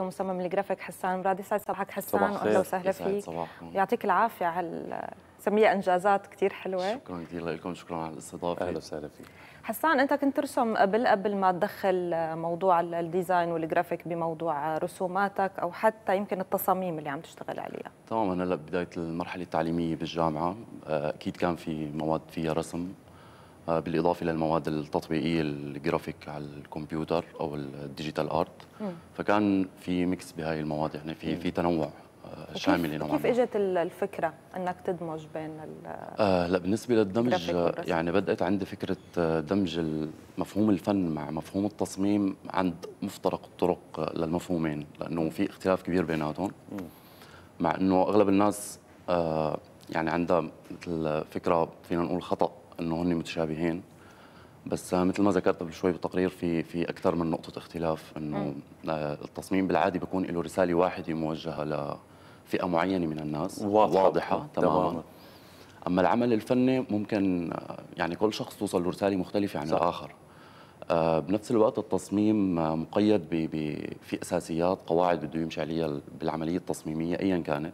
مصمم الجرافيك حسان مراد يسعد صباحك حسان اهلا وسهلا فيك يعطيك العافيه على سميها انجازات كثير حلوه شكرا كثير لكم شكرا على الاستضافه اهلا وسهلا فيك حسان انت كنت ترسم قبل قبل ما تدخل موضوع الديزاين والجرافيك بموضوع رسوماتك او حتى يمكن التصاميم اللي عم تشتغل عليها تماما هلا بدايه المرحله التعليميه بالجامعه آه، اكيد كان في مواد فيها رسم آه، بالاضافه الى المواد التطبيقيه الجرافيك على الكمبيوتر او الديجيتال ارت فكان في ميكس بهاي المواد يعني في في تنوع آه، شامل نوعا كيف اجت الفكره انك تدمج بين آه لا بالنسبه للدمج آه، يعني بدات عندي فكره دمج مفهوم الفن مع مفهوم التصميم عند مفترق الطرق للمفهومين لانه في اختلاف كبير بيناتهم مع انه اغلب الناس آه يعني عندها مثل فكره فينا نقول خطا انه هن متشابهين بس آه، مثل ما ذكرت قبل شوي بالتقرير في في اكثر من نقطه اختلاف انه آه، التصميم بالعاده بيكون له رساله واحده موجهه لفئه معينه من الناس واضحه, واضحة تماما اما العمل الفني ممكن آه، يعني كل شخص توصل له رساله مختلفه عن صح. الاخر آه بنفس الوقت التصميم مقيد ب في اساسيات قواعد بده يمشي عليها بالعمليه التصميميه ايا كانت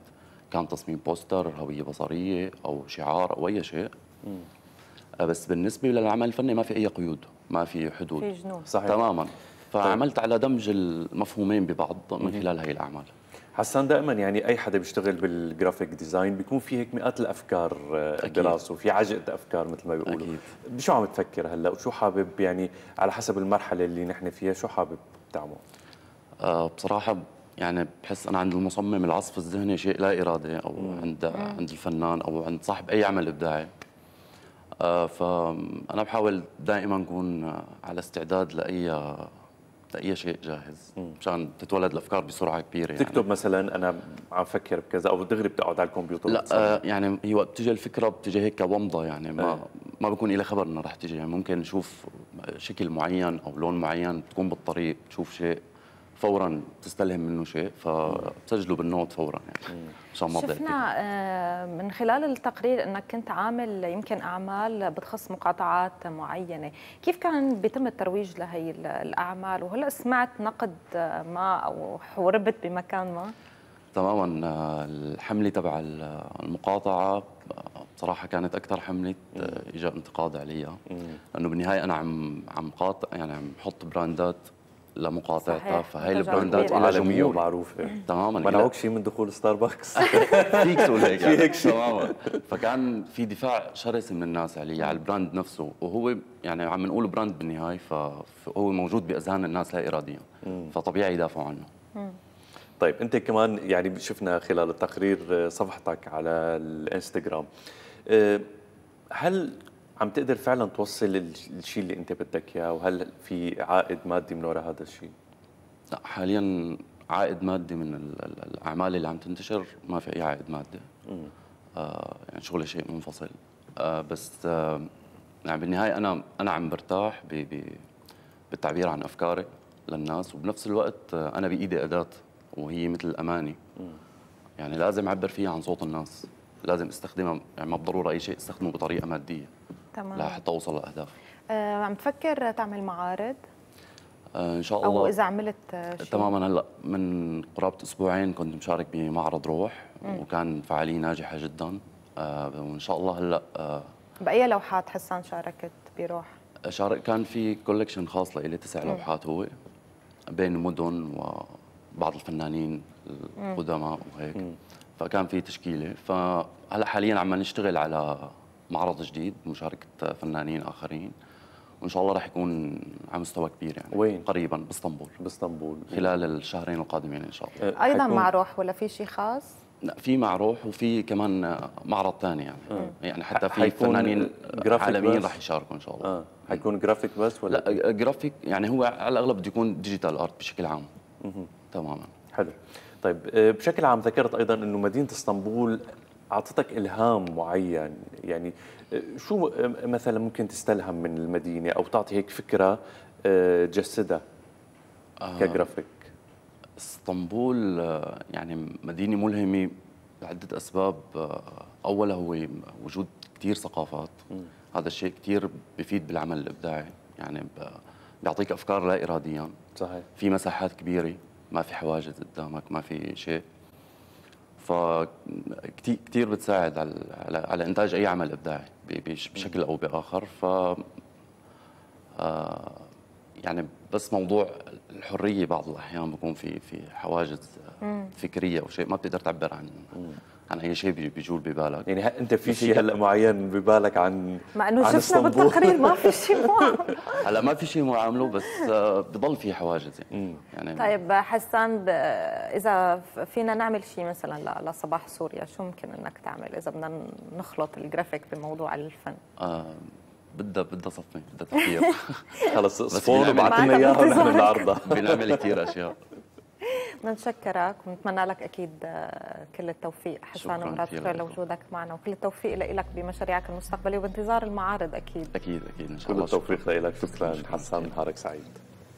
كان تصميم بوستر هويه بصريه او شعار او اي شيء م. آه، بس بالنسبه للعمل الفني ما في اي قيود ما في حدود في جنون صحيح تماما طيب. فعملت طيب. على دمج المفهومين ببعض من خلال هي الاعمال حسان دائما يعني اي حدا بيشتغل بالجرافيك ديزاين بيكون في هيك مئات الافكار براسه آه، في عجقه افكار مثل ما بيقولوا أكيد. بشو عم تفكر هلا وشو حابب يعني على حسب المرحله اللي نحن فيها شو حابب تعمل أه بصراحه يعني بحس انا عند المصمم العصف الذهني شيء لا ارادي او عند عند الفنان او عند صاحب اي عمل ابداعي آه، فانا بحاول دائما اكون آه، على استعداد لاي آه، لاي شيء جاهز مشان تتولد الافكار بسرعه كبيره يعني تكتب مثلا انا عم فكر بكذا او دغري بتقعد على الكمبيوتر لا آه يعني هي وقت بتجي الفكره بتجي هيك كومضه يعني ما آه. ما بكون لها خبر انها رح تجي يعني ممكن نشوف شكل معين او لون معين تكون بالطريق تشوف شيء فورا تستلهم منه شيء فبسجله بالنوت فورا يعني مشان ما شفنا آه من خلال التقرير انك كنت عامل يمكن اعمال بتخص مقاطعات معينه، كيف كان بيتم الترويج لهي الاعمال وهلا سمعت نقد آه، ما او حوربت بمكان ما؟ تماما آه، الحمله تبع المقاطعه آه، بصراحه كانت اكثر حمله اجى انتقاد عليها لانه بالنهايه انا عم عم قاطع يعني عم حط براندات لمقاطعتها فهي البراندات لها جمهور معروفه إيه. تماما منعوك شيء من دخول ستاربكس فيك تقول هيك يعني. في هيك تماما فكان في دفاع شرس من الناس علي على البراند نفسه وهو يعني عم نقول براند بالنهايه فهو موجود باذهان الناس لا اراديا فطبيعي يدافعوا عنه طيب انت كمان يعني شفنا خلال التقرير صفحتك على الانستغرام آه، هل عم تقدر فعلا توصل الشيء اللي انت بدك اياه وهل في عائد مادي من وراء هذا الشيء؟ لا حاليا عائد مادي من الاعمال اللي عم تنتشر ما في اي عائد مادي آه يعني شغله شيء منفصل آه بس آه يعني بالنهايه انا انا عم برتاح بي بي بالتعبير عن افكاري للناس وبنفس الوقت آه انا بايدي اداه وهي مثل اماني مم. يعني لازم اعبر فيها عن صوت الناس لازم استخدمها يعني ما بالضروره اي شيء استخدمه بطريقه ماديه تمام لحتى اوصل لاهدافي آه، عم تفكر تعمل معارض؟ آه، ان شاء الله او اذا عملت آه، شيء تماما هلا من قرابه اسبوعين كنت مشارك بمعرض روح وكان فعاليه ناجحه جدا وان شاء الله هلا باي لوحات حسان شاركت بروح؟ شارك كان في كولكشن خاص لإلي تسع لوحات هو بين مدن وبعض الفنانين القدماء وهيك فكان في تشكيله فهلا حاليا عم نشتغل على معرض جديد بمشاركه فنانين اخرين وان شاء الله راح يكون على مستوى كبير يعني وين؟ قريبا باسطنبول باسطنبول خلال الشهرين القادمين ان شاء الله ايضا مع روح ولا في شيء خاص؟ لا في مع روح وفي كمان معرض ثاني يعني آه. يعني حتى في فنانين عالميين راح يشاركوا ان شاء الله آه. حيكون جرافيك بس ولا لا جرافيك آه، يعني هو على الاغلب بده يكون ديجيتال ارت بشكل عام تماما حلو طيب آه، بشكل عام ذكرت ايضا انه مدينه اسطنبول اعطتك الهام معين يعني آه، شو آه، مثلا ممكن تستلهم من المدينه او تعطي هيك فكره تجسدها آه، كجرافيك اسطنبول يعني مدينه ملهمه لعده اسباب اولها هو وجود كثير ثقافات هذا الشيء كثير بفيد بالعمل الابداعي يعني بيعطيك افكار لا اراديا صحيح في مساحات كبيره ما في حواجز قدامك ما في شيء فكتير كتير بتساعد على على انتاج اي عمل ابداعي بشكل او باخر ف آه، يعني بس موضوع الحريه بعض الاحيان بكون في في حواجز آه، فكريه او شيء ما بتقدر تعبر عنه عن اي شيء بيجول ببالك يعني انت في شيء هلا معين ببالك عن مع انه شفنا اسطنبول. بالتقرير ما في شيء معامله هلا ما في شيء معامله بس آه، بضل في حواجز يعني, يعني طيب حسان ب... اذا فينا نعمل شيء مثلا لصباح سوريا شو ممكن انك تعمل اذا بدنا نخلط الجرافيك بموضوع الفن آه بدها بدها صفنه بدها تفكير خلص صفون وبعث لنا اياها ونحن بنعرضها بنعمل كثير اشياء نشكرك ونتمنى لك اكيد آه، كل التوفيق حسان ومراد لوجودك معنا وكل التوفيق لك بمشاريعك المستقبليه وبانتظار المعارض اكيد اكيد اكيد ان شاء الله كل التوفيق لك شكرا حسان نهارك سعيد